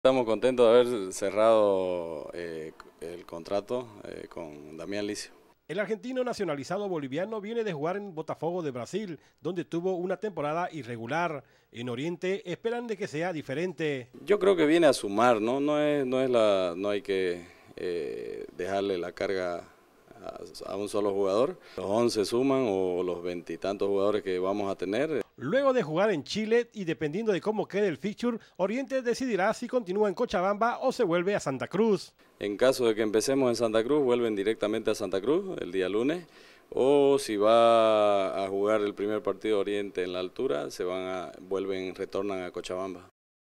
Estamos contentos de haber cerrado eh, el contrato eh, con Damián Licio. El argentino nacionalizado boliviano viene de jugar en Botafogo de Brasil, donde tuvo una temporada irregular. En Oriente esperan de que sea diferente. Yo creo que viene a sumar, ¿no? No, es, no, es la, no hay que eh, dejarle la carga a, un solo jugador. Los 11 suman o los veintitantos jugadores que vamos a tener. Luego de jugar en Chile y dependiendo de cómo quede el fixture, Oriente decidirá si continúa en Cochabamba o se vuelve a Santa Cruz. En caso de que empecemos en Santa Cruz, vuelven directamente a Santa Cruz el día lunes o si va a jugar el primer partido Oriente en la altura, se van vuelven, retornan a Cochabamba.